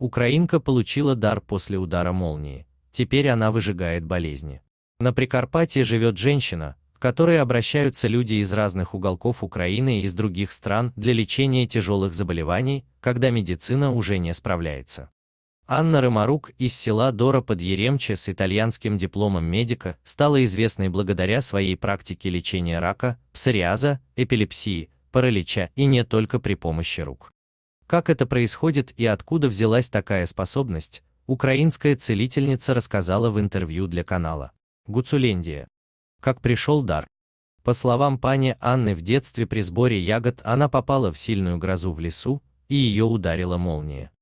Украинка получила дар после удара молнии. Теперь она выжигает болезни. На Прикарпатье живет женщина, к которой обращаются люди из разных уголков Украины и из других стран для лечения тяжелых заболеваний, когда медицина уже не справляется. Анна Рымарук из села Дора под Еремче с итальянским дипломом медика стала известной благодаря своей практике лечения рака, псориаза, эпилепсии, паралича и не только при помощи рук. Как это происходит и откуда взялась такая способность, украинская целительница рассказала в интервью для канала Гуцулендия. Как пришел дар. По словам пани Анны, в детстве при сборе ягод она попала в сильную грозу в лесу, и ее ударила молния.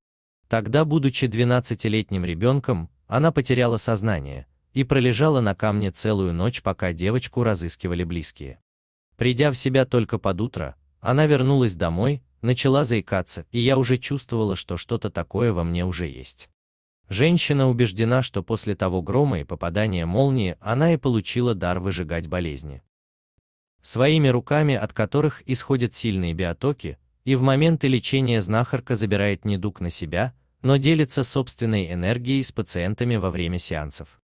Тогда, будучи 12-летним ребенком, она потеряла сознание и пролежала на камне целую ночь, пока девочку разыскивали близкие. Придя в себя только под утро, она вернулась домой начала заикаться, и я уже чувствовала, что что-то такое во мне уже есть. Женщина убеждена, что после того грома и попадания молнии она и получила дар выжигать болезни. Своими руками, от которых исходят сильные биотоки, и в моменты лечения знахарка забирает недуг на себя, но делится собственной энергией с пациентами во время сеансов.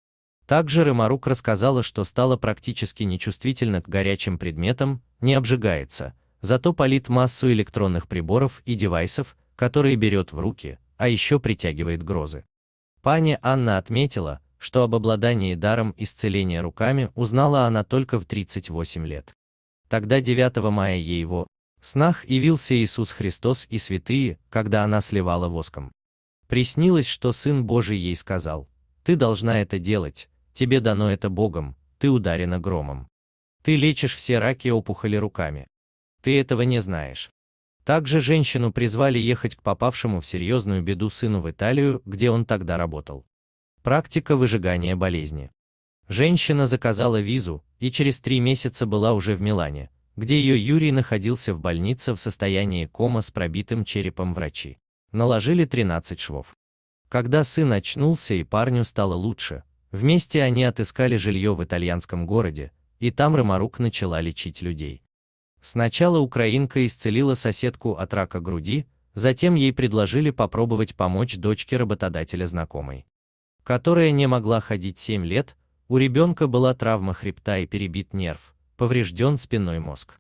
Также Рымарук рассказала, что стала практически нечувствительна к горячим предметам, не обжигается, зато палит массу электронных приборов и девайсов, которые берет в руки, а еще притягивает грозы. Паня Анна отметила, что об обладании даром исцеления руками узнала она только в 38 лет. Тогда 9 мая ей его снах явился Иисус Христос и святые, когда она сливала воском. Приснилось, что Сын Божий ей сказал, «Ты должна это делать, тебе дано это Богом, ты ударена громом. Ты лечишь все раки и опухоли руками. Ты этого не знаешь. Также женщину призвали ехать к попавшему в серьезную беду сыну в Италию, где он тогда работал. Практика выжигания болезни. Женщина заказала визу и через три месяца была уже в Милане, где ее Юрий находился в больнице в состоянии кома с пробитым черепом врачи. Наложили 13 швов. Когда сын очнулся и парню стало лучше, вместе они отыскали жилье в итальянском городе, и там Ромарук начала лечить людей. Сначала украинка исцелила соседку от рака груди, затем ей предложили попробовать помочь дочке работодателя знакомой, которая не могла ходить 7 лет, у ребенка была травма хребта и перебит нерв, поврежден спинной мозг.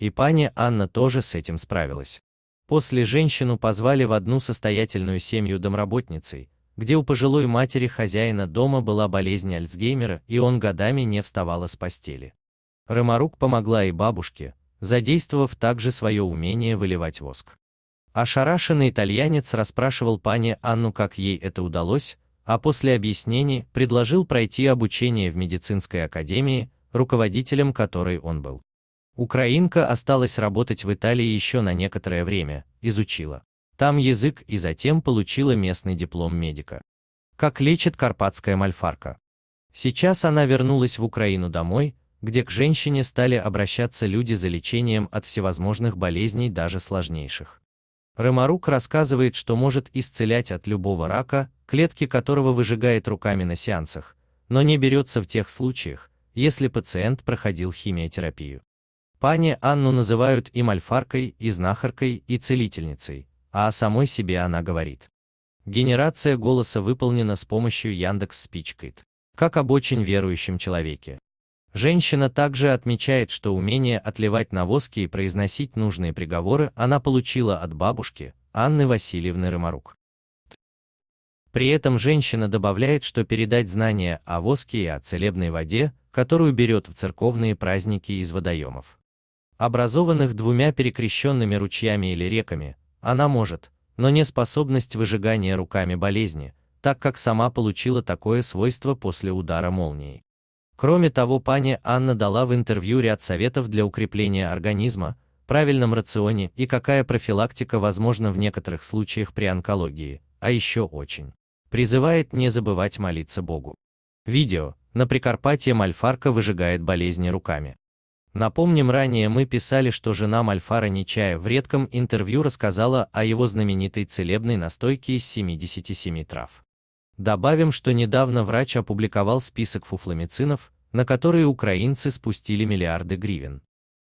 И паня Анна тоже с этим справилась. После женщину позвали в одну состоятельную семью домработницей, где у пожилой матери хозяина дома была болезнь Альцгеймера и он годами не вставала с постели. Ромарук помогла и бабушке, задействовав также свое умение выливать воск. Ошарашенный итальянец расспрашивал пане Анну, как ей это удалось, а после объяснений предложил пройти обучение в медицинской академии, руководителем которой он был. Украинка осталась работать в Италии еще на некоторое время, изучила там язык и затем получила местный диплом медика. Как лечит карпатская мальфарка. Сейчас она вернулась в Украину домой, где к женщине стали обращаться люди за лечением от всевозможных болезней, даже сложнейших. Ромарук рассказывает, что может исцелять от любого рака, клетки которого выжигает руками на сеансах, но не берется в тех случаях, если пациент проходил химиотерапию. Пани Анну называют и мальфаркой, и знахаркой, и целительницей, а о самой себе она говорит. Генерация голоса выполнена с помощью Яндекс Спичкайт, как об очень верующем человеке. Женщина также отмечает, что умение отливать на воске и произносить нужные приговоры она получила от бабушки, Анны Васильевны Рымарук. При этом женщина добавляет, что передать знания о воске и о целебной воде, которую берет в церковные праздники из водоемов, образованных двумя перекрещенными ручьями или реками, она может, но не способность выжигания руками болезни, так как сама получила такое свойство после удара молнии. Кроме того, пани Анна дала в интервью ряд советов для укрепления организма, правильном рационе и какая профилактика возможна в некоторых случаях при онкологии, а еще очень призывает не забывать молиться Богу. Видео. На Прикарпатье Мальфарка выжигает болезни руками. Напомним, ранее мы писали, что жена Мальфара Нечая в редком интервью рассказала о его знаменитой целебной настойке из 77 трав. Добавим, что недавно врач опубликовал список фуфломицинов, на которые украинцы спустили миллиарды гривен.